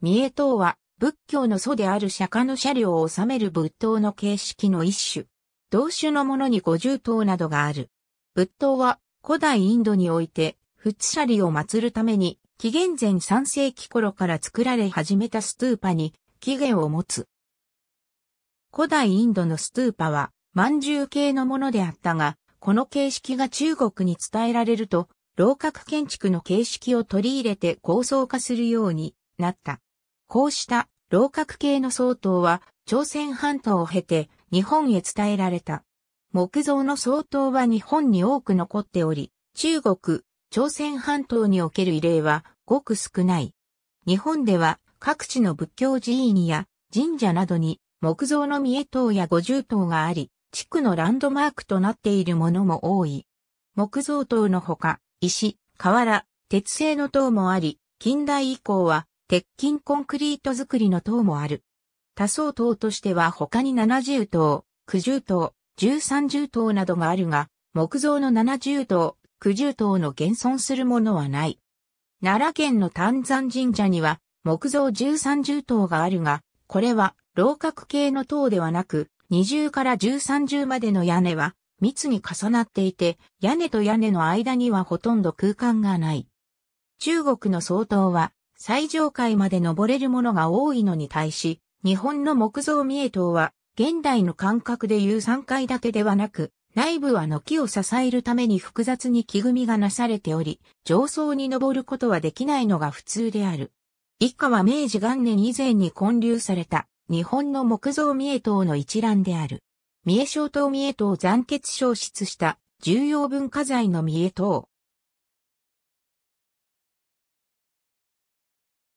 三重塔は仏教の祖である釈迦の車両を収める仏塔の形式の一種。同種のものに五重塔などがある。仏塔は古代インドにおいて仏車里を祀るために紀元前3世紀頃から作られ始めたストゥーパに起源を持つ。古代インドのストゥーパは饅頭形のものであったが、この形式が中国に伝えられると、楼閣建築の形式を取り入れて構想化するようになった。こうした老閣系の総統は朝鮮半島を経て日本へ伝えられた。木造の総統は日本に多く残っており、中国、朝鮮半島における異例はごく少ない。日本では各地の仏教寺院や神社などに木造の三重塔や五重塔があり、地区のランドマークとなっているものも多い。木造塔のほか、石、瓦、鉄製の塔もあり、近代以降は鉄筋コンクリート作りの塔もある。多層塔としては他に70塔、90塔、13 0塔などがあるが、木造の70塔、90塔の現存するものはない。奈良県の丹山神社には、木造13 0塔があるが、これは、楼閣系の塔ではなく、20から13 0までの屋根は、密に重なっていて、屋根と屋根の間にはほとんど空間がない。中国の総統は、最上階まで登れるものが多いのに対し、日本の木造三重塔は、現代の感覚でいう3階建てではなく、内部は軒を支えるために複雑に木組みがなされており、上層に登ることはできないのが普通である。以下は明治元年以前に建立された日本の木造三重塔の一覧である。三重小島三重塔を残血消失した重要文化財の三重塔。